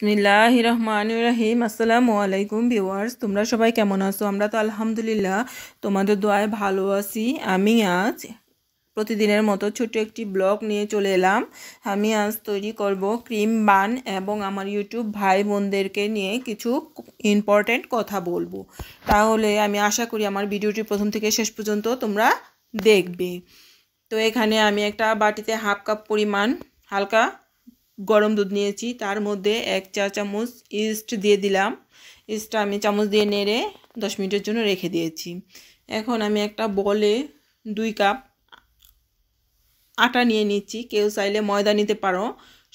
বিসমিল্লাহ রহমান রাহিম আসসালামু আলাইকুম ভিওয়ার্স তোমরা সবাই কেমন আছো আমরা তো আলহামদুলিল্লাহ তোমাদের দোয়ায় ভালো আছি আমি আজ প্রতিদিনের মতো ছোট একটি ব্লগ নিয়ে চলে এলাম আমি আজ তৈরি করব ক্রিম বান এবং আমার ইউটিউব ভাই বোনদেরকে নিয়ে কিছু ইম্পর্ট্যান্ট কথা বলবো তাহলে আমি আশা করি আমার ভিডিওটি প্রথম থেকে শেষ পর্যন্ত তোমরা দেখবে তো এখানে আমি একটা বাটিতে হাফ কাপ পরিমাণ হালকা গরম দুধ নিয়েছি তার মধ্যে এক চা চামচ ইস্ট দিয়ে দিলাম ইস্টটা আমি চামচ দিয়ে নেড়ে দশ মিনিটের জন্য রেখে দিয়েছি এখন আমি একটা বলে দুই কাপ আটা নিয়ে নিচ্ছি কেউ চাইলে ময়দা নিতে পারো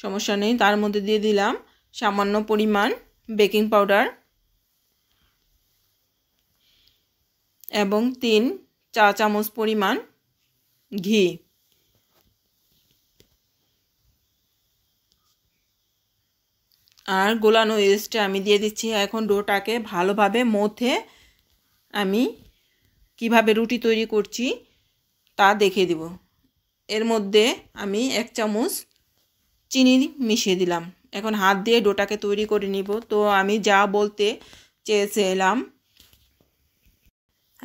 সমস্যা নেই তার মধ্যে দিয়ে দিলাম সামান্য পরিমাণ বেকিং পাউডার এবং তিন চা চামচ পরিমাণ ঘি আর গোলানো ইস্টটা আমি দিয়ে দিচ্ছি এখন ডোটাকে ভালোভাবে মথে আমি কিভাবে রুটি তৈরি করছি তা দেখে দিব এর মধ্যে আমি এক চামচ চিনি মিশিয়ে দিলাম এখন হাত দিয়ে ডোটাকে তৈরি করে নিব তো আমি যা বলতে চেয়েছিলাম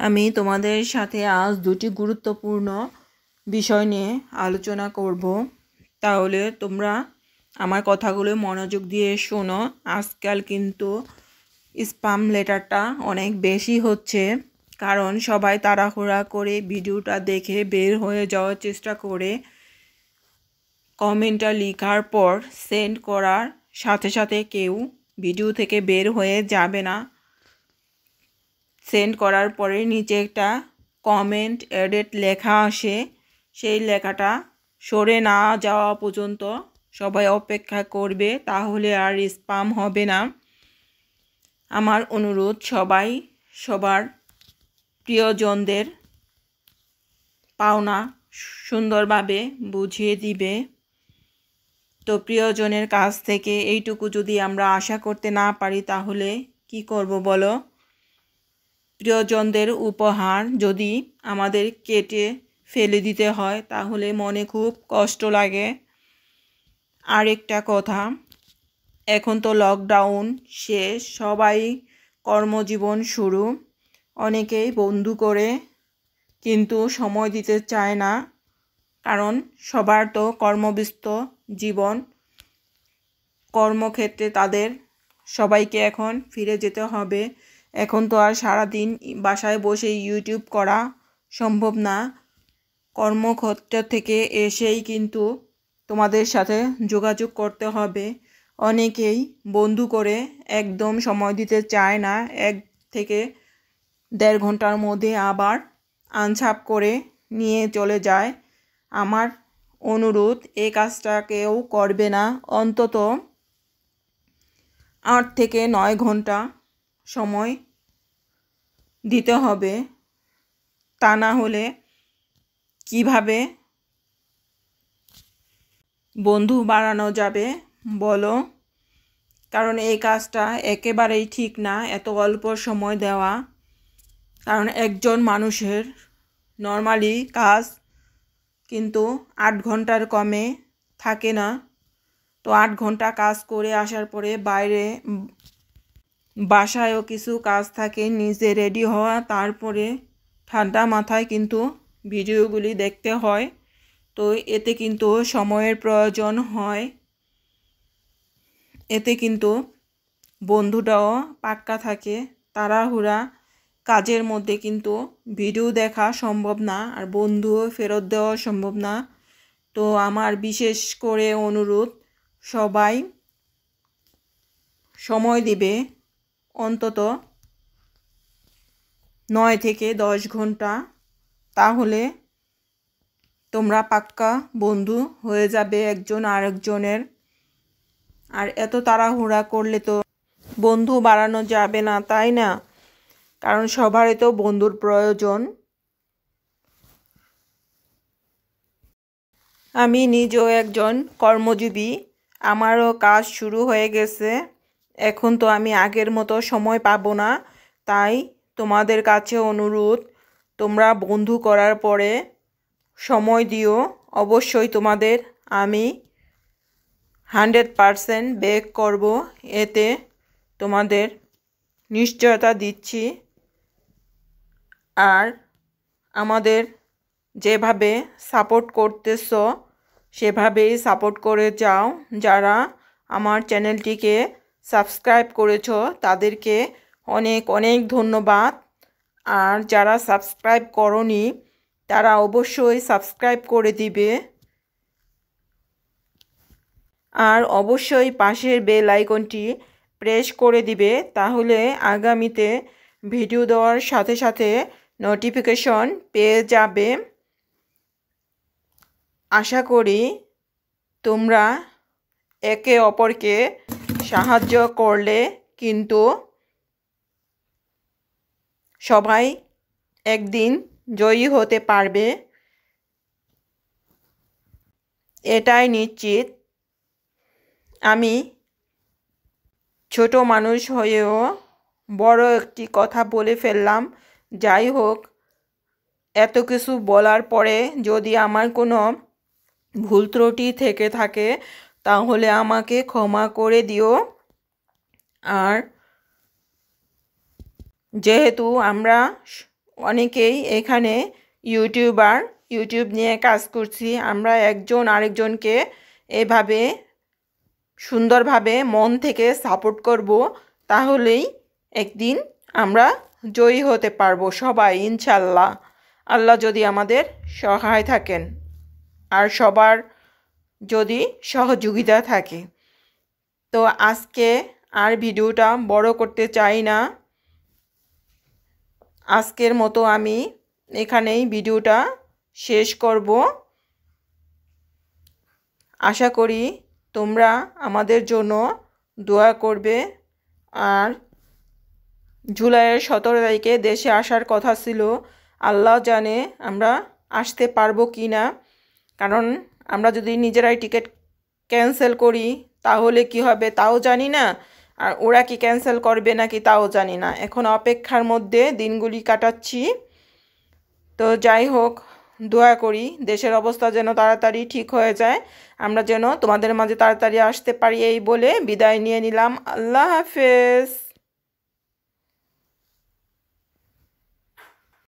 আমি তোমাদের সাথে আজ দুটি গুরুত্বপূর্ণ বিষয় নিয়ে আলোচনা করব তাহলে তোমরা আমার কথাগুলো মনোযোগ দিয়ে শোনো আজকাল কিন্তু স্পাম লেটারটা অনেক বেশি হচ্ছে কারণ সবাই তাড়াহুড়া করে ভিডিওটা দেখে বের হয়ে যাওয়ার চেষ্টা করে কমেন্টটা লেখার পর সেন্ড করার সাথে সাথে কেউ ভিডিও থেকে বের হয়ে যাবে না সেন্ড করার পরে নিচে একটা কমেন্ট এডেট লেখা আসে সেই লেখাটা সরে না যাওয়া পর্যন্ত সবাই অপেক্ষা করবে তাহলে আর স্পাম হবে না আমার অনুরোধ সবাই সবার প্রিয়জনদের পাওনা সুন্দরভাবে বুঝিয়ে দিবে তো প্রিয়জনের কাছ থেকে এইটুকু যদি আমরা আশা করতে না পারি তাহলে কি করব বলো প্রিয়জনদের উপহার যদি আমাদের কেটে ফেলে দিতে হয় তাহলে মনে খুব কষ্ট লাগে আরেকটা কথা এখন তো লকডাউন শেষ সবাই কর্মজীবন শুরু অনেকেই বন্ধু করে কিন্তু সময় দিতে চায় না কারণ সবার তো কর্মব্যস্ত জীবন কর্মক্ষেত্রে তাদের সবাইকে এখন ফিরে যেতে হবে এখন তো আর সারাদিন বাসায় বসে ইউটিউব করা সম্ভব না কর্মক্ষেত্র থেকে এসেই কিন্তু তোমাদের সাথে যোগাযোগ করতে হবে অনেকেই বন্ধু করে একদম সময় দিতে চায় না এক থেকে দেড় ঘন্টার মধ্যে আবার আনছাপ করে নিয়ে চলে যায় আমার অনুরোধ এই কাজটা কেউ করবে না অন্তত আট থেকে নয় ঘন্টা সময় দিতে হবে তা না হলে কিভাবে বন্ধু বাড়ানো যাবে বলো কারণ এই কাজটা একেবারেই ঠিক না এত অল্প সময় দেওয়া কারণ একজন মানুষের নর্মালি কাজ কিন্তু আট ঘন্টার কমে থাকে না তো আট ঘন্টা কাজ করে আসার পরে বাইরে বাসায়ও কিছু কাজ থাকে নিজে রেডি হওয়া তারপরে ঠান্ডা মাথায় কিন্তু ভিডিওগুলি দেখতে হয় তো এতে কিন্তু সময়ের প্রয়োজন হয় এতে কিন্তু বন্ধুটাও পাক্কা থাকে তাড়াহুড়া কাজের মধ্যে কিন্তু ভিডিও দেখা সম্ভব না আর বন্ধুও ফেরত দেওয়া সম্ভব না তো আমার বিশেষ করে অনুরোধ সবাই সময় দিবে অন্তত নয় থেকে দশ ঘন্টা তাহলে তোমরা পাক্কা বন্ধু হয়ে যাবে একজন আরেকজনের আর এত তাড়াহুড়া করলে তো বন্ধু বাড়ানো যাবে না তাই না কারণ সবারই তো বন্ধুর প্রয়োজন আমি নিজেও একজন কর্মজীবী আমারও কাজ শুরু হয়ে গেছে এখন তো আমি আগের মতো সময় পাবো না তাই তোমাদের কাছে অনুরোধ তোমরা বন্ধু করার পরে সময় দিও অবশ্যই তোমাদের আমি হান্ড্রেড পারসেন্ট বেক করব এতে তোমাদের নিশ্চয়তা দিচ্ছি আর আমাদের যেভাবে সাপোর্ট করতেছ সেভাবেই সাপোর্ট করে যাও যারা আমার চ্যানেলটিকে সাবস্ক্রাইব করেছ তাদেরকে অনেক অনেক ধন্যবাদ আর যারা সাবস্ক্রাইব করনি তারা অবশ্যই সাবস্ক্রাইব করে দিবে আর অবশ্যই পাশের বেল আইকনটি প্রেস করে দিবে তাহলে আগামীতে ভিডিও দেওয়ার সাথে সাথে নোটিফিকেশন পেয়ে যাবে আশা করি তোমরা একে অপরকে সাহায্য করলে কিন্তু সবাই একদিন জয়ী হতে পারবে এটাই নিশ্চিত আমি ছোট মানুষ হয়েও বড় একটি কথা বলে ফেললাম যাই হোক এত কিছু বলার পরে যদি আমার কোনো ভুল ত্রুটি থেকে থাকে তাহলে আমাকে ক্ষমা করে দিও আর যেহেতু আমরা অনেকেই এখানে ইউটিউবার ইউটিউব নিয়ে কাজ করছি আমরা একজন আরেকজনকে এভাবে সুন্দরভাবে মন থেকে সাপোর্ট করব তাহলেই একদিন আমরা জয়ী হতে পারবো সবাই ইনশাল্লাহ আল্লাহ যদি আমাদের সহায় থাকেন আর সবার যদি সহযোগিতা থাকে তো আজকে আর ভিডিওটা বড় করতে চাই না আজকের মতো আমি এখানেই ভিডিওটা শেষ করব আশা করি তোমরা আমাদের জন্য দোয়া করবে আর জুলাইয়ের সতেরো তারিখে দেশে আসার কথা ছিল আল্লাহ জানে আমরা আসতে পারবো কি না কারণ আমরা যদি নিজেরাই টিকিট ক্যান্সেল করি তাহলে কি হবে তাও জানি না আর ওরা কি ক্যান্সেল করবে নাকি তাও জানি না এখন অপেক্ষার মধ্যে দিনগুলি কাটাচ্ছি তো যাই হোক দোয়া করি দেশের অবস্থা যেন তাড়াতাড়ি ঠিক হয়ে যায় আমরা যেন তোমাদের মাঝে তাড়াতাড়ি আসতে পারি এই বলে বিদায় নিয়ে নিলাম আল্লাহ হাফেজ